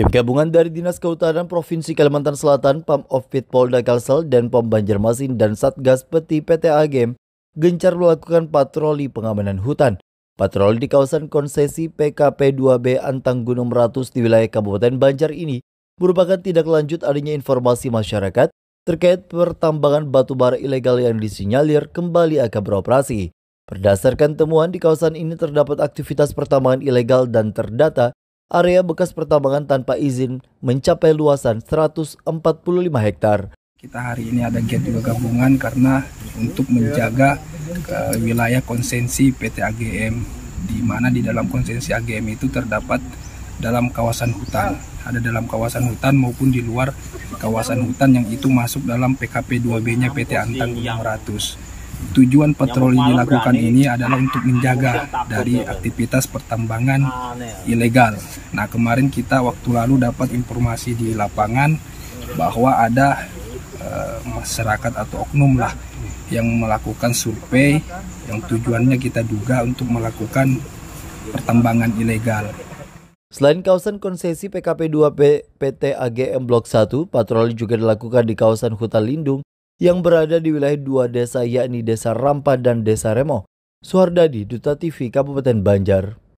Tim gabungan dari Dinas Kehutanan Provinsi Kalimantan Selatan, Pam Offit Polda Kalsel, dan Pom Banjarmasin dan Satgas Peti PT Agem gencar melakukan patroli pengamanan hutan. Patroli di kawasan konsesi PKP 2B Antang Gunung Meratus di wilayah Kabupaten Banjar ini merupakan tindak lanjut adanya informasi masyarakat terkait pertambangan batu bara ilegal yang disinyalir kembali akan beroperasi. Berdasarkan temuan di kawasan ini terdapat aktivitas pertambangan ilegal dan terdata area bekas pertambangan tanpa izin mencapai luasan 145 hektar. Kita hari ini ada giat juga gabungan karena untuk menjaga wilayah konsensi PT AGM di mana di dalam konsensi AGM itu terdapat dalam kawasan hutan. Ada dalam kawasan hutan maupun di luar kawasan hutan yang itu masuk dalam PKP 2B-nya PT Antang 600. Tujuan patroli dilakukan ini adalah untuk menjaga dari aktivitas pertambangan ah, ilegal. Nah, kemarin kita waktu lalu dapat informasi di lapangan bahwa ada uh, masyarakat atau oknum lah yang melakukan survei yang tujuannya kita duga untuk melakukan pertambangan ilegal. Selain kawasan konsesi PKP 2P PT AGM Blok 1, patroli juga dilakukan di kawasan hutan lindung yang berada di wilayah dua desa yakni Desa Rampa dan Desa Remo. Suhardadi, Duta TV Kabupaten Banjar.